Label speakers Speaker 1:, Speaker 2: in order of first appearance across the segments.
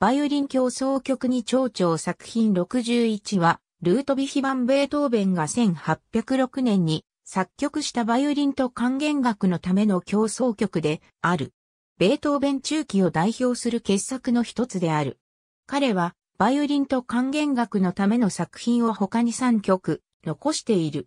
Speaker 1: バイオリン協奏曲に長調作品61は、ルートビヒバン・ベートーベンが1806年に作曲したバイオリンと管弦楽のための協奏曲である。ベートーベン中期を代表する傑作の一つである。彼は、バイオリンと管弦楽のための作品を他に3曲、残している。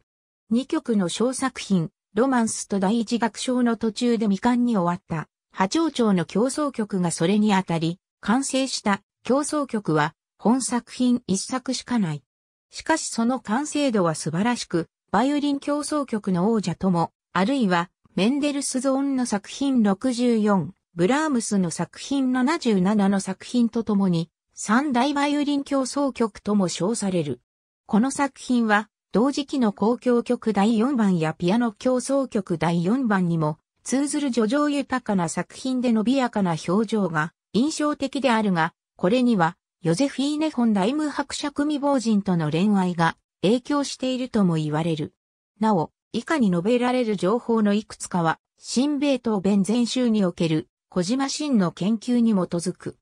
Speaker 1: 2曲の小作品、ロマンスと第一楽章の途中で未完に終わった、波長長の競争曲がそれにあたり、完成した競争曲は本作品一作しかない。しかしその完成度は素晴らしく、バイオリン競争曲の王者とも、あるいはメンデルスゾーンの作品64、ブラームスの作品77の作品とともに、三大バイオリン競争曲とも称される。この作品は、同時期の交響曲第4番やピアノ競争曲第4番にも、通ずる叙情豊かな作品で伸びやかな表情が印象的であるが、これには、ヨゼフィーネ・ホン大イム伯爵未亡人との恋愛が影響しているとも言われる。なお、以下に述べられる情報のいくつかは、新米東弁全集における小島真の研究に基づく。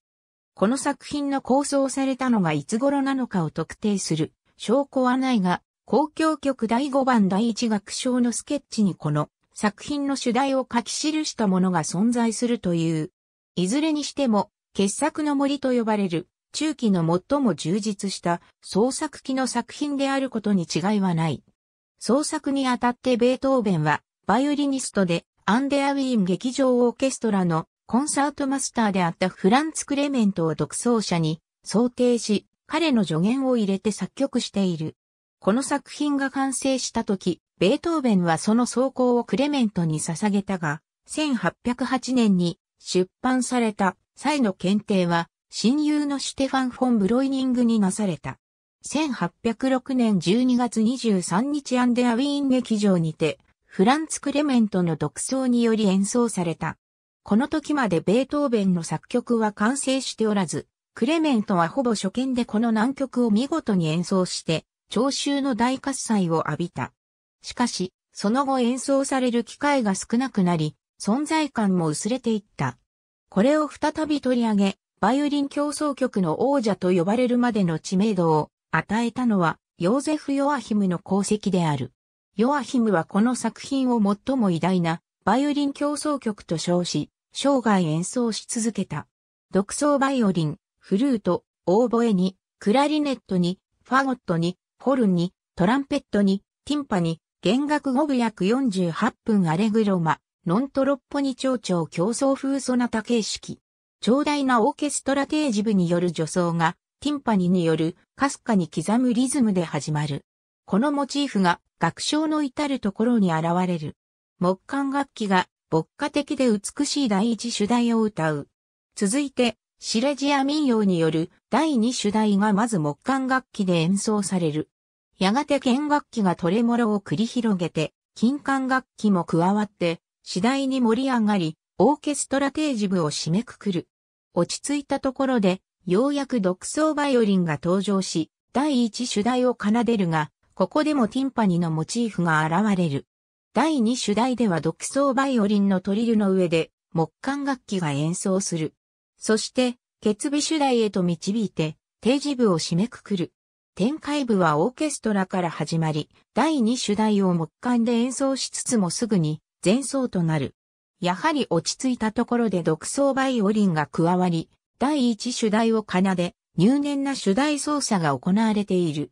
Speaker 1: この作品の構想されたのがいつ頃なのかを特定する証拠はないが、公共局第5番第1楽章のスケッチにこの作品の主題を書き記したものが存在するといういずれにしても、傑作の森と呼ばれる、中期の最も充実した創作期の作品であることに違いはない。創作にあたってベートーベンは、バイオリニストで、アンデアウィーン劇場オーケストラのコンサートマスターであったフランツ・クレメントを独奏者に想定し、彼の助言を入れて作曲している。この作品が完成した時、ベートーベンはその奏功をクレメントに捧げたが、1808年に出版された際の検定は、親友のシュテファン・フォン・ブロイニングになされた。1806年12月23日アンデアウィーン劇場にて、フランツ・クレメントの独奏により演奏された。この時までベートーベンの作曲は完成しておらず、クレメントはほぼ初見でこの難曲を見事に演奏して、聴衆の大喝采を浴びた。しかし、その後演奏される機会が少なくなり、存在感も薄れていった。これを再び取り上げ、バイオリン競争曲の王者と呼ばれるまでの知名度を与えたのは、ヨーゼフ・ヨアヒムの功績である。ヨアヒムはこの作品を最も偉大なバイオリン競争曲と称し、生涯演奏し続けた。独奏バイオリン、フルート、オーボエに、クラリネットに、ファゴットに、ホルンに、トランペットに、ティンパに、弦楽5部約48分アレグロマ、ノントロッポニ蝶々競争風ソナタ形式。長大なオーケストラ定時部による助走が、ティンパニによる、かすかに刻むリズムで始まる。このモチーフが、楽章の至るところに現れる。木管楽器が、牧歌的で美しい第一主題を歌う。続いて、シレジア民謡による第二主題がまず木管楽器で演奏される。やがて弦楽器がトレモロを繰り広げて、金管楽器も加わって、次第に盛り上がり、オーケストラ定時部を締めくくる。落ち着いたところで、ようやく独奏バイオリンが登場し、第一主題を奏でるが、ここでもティンパニのモチーフが現れる。第二主題では独奏バイオリンのトリルの上で、木管楽器が演奏する。そして、決備主題へと導いて、定時部を締めくくる。展開部はオーケストラから始まり、第二主題を木管で演奏しつつもすぐに、前奏となる。やはり落ち着いたところで独奏バイオリンが加わり、第一主題を奏で、入念な主題奏者が行われている。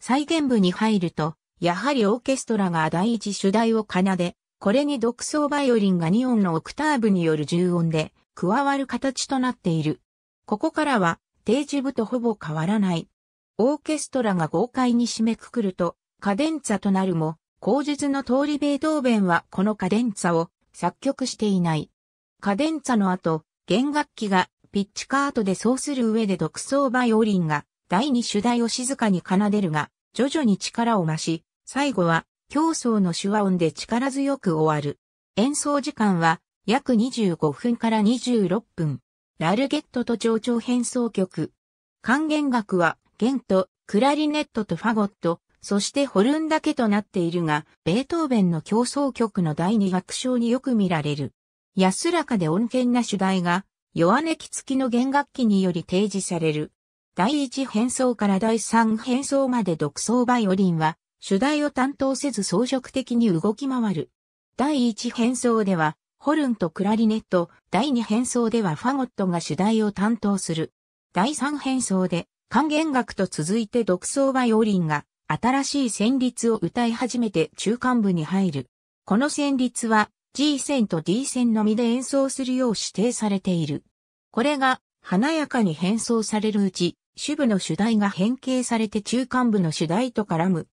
Speaker 1: 再現部に入ると、やはりオーケストラが第一主題を奏で、これに独奏バイオリンが2音のオクターブによる重音で加わる形となっている。ここからは定時部とほぼ変わらない。オーケストラが豪快に締めくくると、カデンツァとなるも、口述の通りベートーベンはこのカデンツァを作曲していない。カデンツァの後、弦楽器がピッチカートで奏する上で独奏バイオリンが第二主題を静かに奏でるが、徐々に力を増し、最後は競争の手話音で力強く終わる。演奏時間は約25分から26分。ラルゲットと上調変奏曲。管弦楽は弦とクラリネットとファゴット、そしてホルンだけとなっているが、ベートーベンの競争曲の第二楽章によく見られる。安らかで穏健な主題が、弱音き付きの弦楽器により提示される。第一変奏から第三変奏まで独奏バイオリンは、主題を担当せず装飾的に動き回る。第一変奏では、ホルンとクラリネット、第二変奏ではファゴットが主題を担当する。第三変奏で、管弦楽と続いて独奏バイオリンが新しい旋律を歌い始めて中間部に入る。この旋律は G 線と D 線のみで演奏するよう指定されている。これが華やかに変奏されるうち、主部の主題が変形されて中間部の主題と絡む。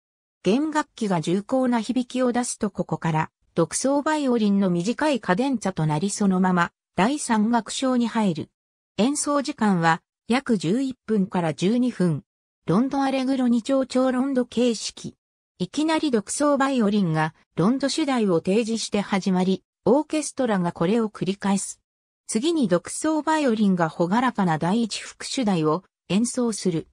Speaker 1: 弦楽器が重厚な響きを出すとここから、独奏バイオリンの短いカデンツァとなりそのまま、第三楽章に入る。演奏時間は約11分から12分。ロンドアレグロ2長調ロンド形式。いきなり独奏バイオリンがロンド主題を提示して始まり、オーケストラがこれを繰り返す。次に独奏バイオリンが朗らかな第一副主題を演奏する。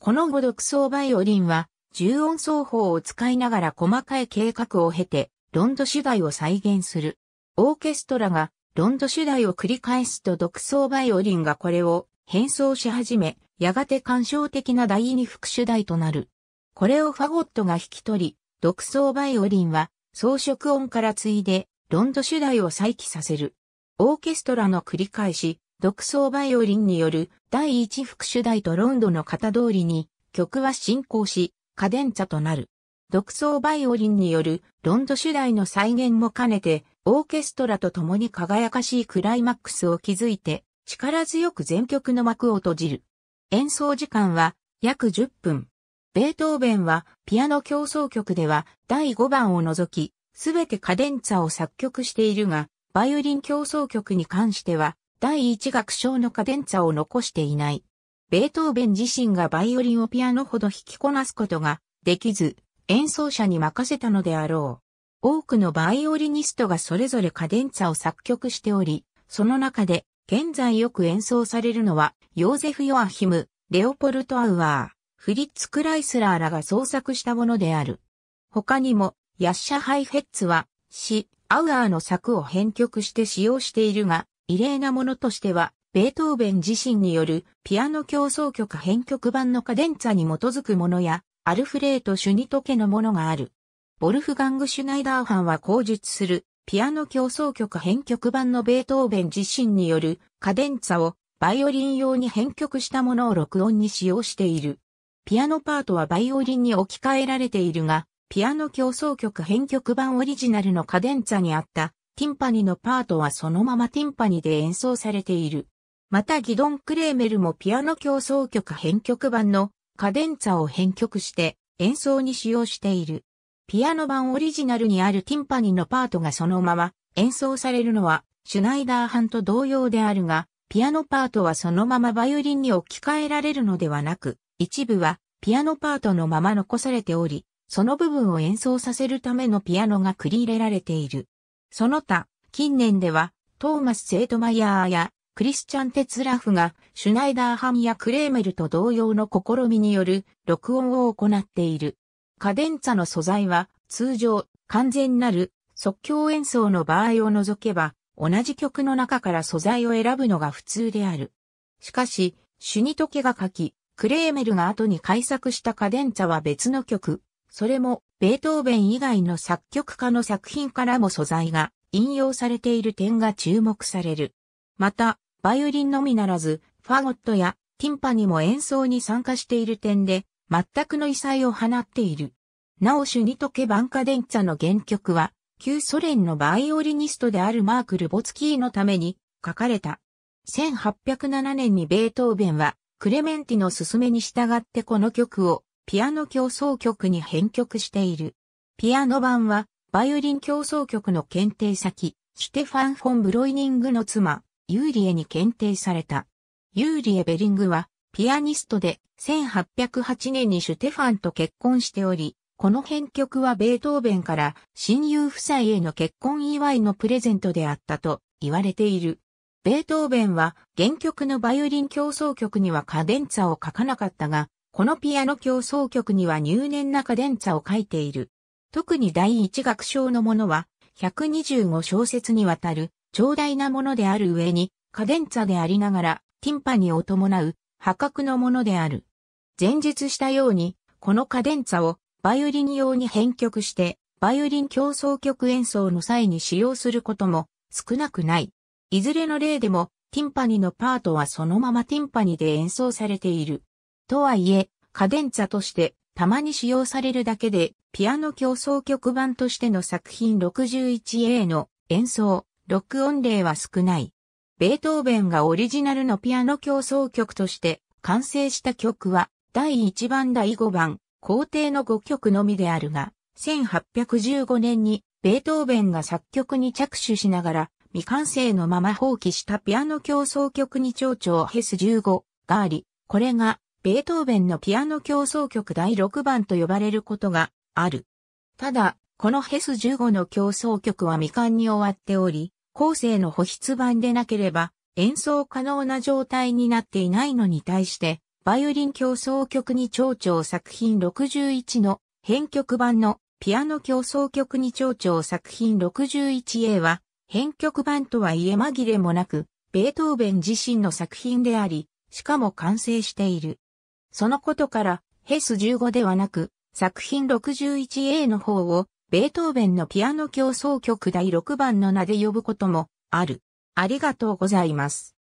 Speaker 1: この後独奏バイオリンは、重音奏法を使いながら細かい計画を経て、ロンド主題を再現する。オーケストラがロンド主題を繰り返すと独奏バイオリンがこれを変奏し始め、やがて感傷的な第二副主題となる。これをファゴットが引き取り、独奏バイオリンは装飾音から継いでロンド主題を再起させる。オーケストラの繰り返し、独奏バイオリンによる第一副主題とロンドの型通りに曲は進行し、カデンツァとなる。独奏バイオリンによるロンド主題の再現も兼ねて、オーケストラと共に輝かしいクライマックスを築いて、力強く全曲の幕を閉じる。演奏時間は約10分。ベートーベンはピアノ競争曲では第5番を除き、すべてカデンツァを作曲しているが、バイオリン競争曲に関しては第1楽章のカデンツァを残していない。ベートーベン自身がバイオリンをピアノほど弾きこなすことができず、演奏者に任せたのであろう。多くのバイオリニストがそれぞれカデンツァを作曲しており、その中で現在よく演奏されるのはヨーゼフ・ヨアヒム、レオポルト・アウアー、フリッツ・クライスラーらが創作したものである。他にも、ヤッシャ・ハイフェッツは、詩、アウアーの作を編曲して使用しているが、異例なものとしては、ベートーベン自身によるピアノ競争曲編曲版のカデンツァに基づくものや、アルフレート・シュニトケのものがある。ボルフガング・シュナイダーハンは口述する、ピアノ競争曲編曲版のベートーベン自身によるカデンツァをバイオリン用に編曲したものを録音に使用している。ピアノパートはバイオリンに置き換えられているが、ピアノ競争曲編曲版オリジナルのカデンツァにあったティンパニのパートはそのままティンパニで演奏されている。またギドン・クレーメルもピアノ競争曲編曲版のカデンツァを編曲して演奏に使用している。ピアノ版オリジナルにあるティンパニのパートがそのまま演奏されるのはシュナイダー版と同様であるが、ピアノパートはそのままバイオリンに置き換えられるのではなく、一部はピアノパートのまま残されており、その部分を演奏させるためのピアノが繰り入れられている。その他、近年では、トーマス・セイトマイヤーや、クリスチャン・テツラフが、シュナイダー・ハンやクレーメルと同様の試みによる録音を行っている。カデンツァの素材は、通常、完全なる即興演奏の場合を除けば、同じ曲の中から素材を選ぶのが普通である。しかし、シュニトケが書き、クレーメルが後に改作したカデンツァは別の曲、それもベートーベン以外の作曲家の作品からも素材が引用されている点が注目される。また、バイオリンのみならず、ファゴットやティンパにも演奏に参加している点で、全くの異彩を放っている。なおシュニトケ・バンカデンツァの原曲は、旧ソ連のバイオリニストであるマーク・ルボツキーのために書かれた。1807年にベートーベンはクレメンティの勧めに従ってこの曲をピアノ競争曲に編曲している。ピアノ版はバイオリン競争曲の検定先、シュテファン・フォン・ブロイニングの妻、ユーリエに検定された。ユーリエ・ベリングはピアニストで1808年にシュテファンと結婚しており、この編曲はベートーベンから親友夫妻への結婚祝いのプレゼントであったと言われている。ベートーベンは原曲のバイオリン競争曲にはカデンツァを書かなかったが、このピアノ競争曲には入念なカデンツァを書いている。特に第一楽章のものは125小節にわたる長大なものである上にカデンツァでありながらティンパニを伴う破格のものである。前述したように、このカデンツァをバイオリン用に編曲して、バイオリン競争曲演奏の際に使用することも少なくない。いずれの例でも、ティンパニのパートはそのままティンパニで演奏されている。とはいえ、カデンツァとしてたまに使用されるだけで、ピアノ競争曲版としての作品 61A の演奏、録音例は少ない。ベートーベンがオリジナルのピアノ競争曲として完成した曲は、第1番第5番、皇帝の5曲のみであるが、1815年にベートーベンが作曲に着手しながら未完成のまま放棄したピアノ競争曲に蝶々ヘス15があり、これがベートーベンのピアノ競争曲第6番と呼ばれることがある。ただ、このヘス15の競争曲は未完に終わっており、後世の保筆版でなければ演奏可能な状態になっていないのに対して、バイオリン競争曲に蝶々作品61の編曲版のピアノ競争曲に蝶々作品 61A は編曲版とはいえ紛れもなくベートーベン自身の作品であり、しかも完成している。そのことからヘス15ではなく作品 61A の方をベートーベンのピアノ競争曲第6番の名で呼ぶこともある。ありがとうございます。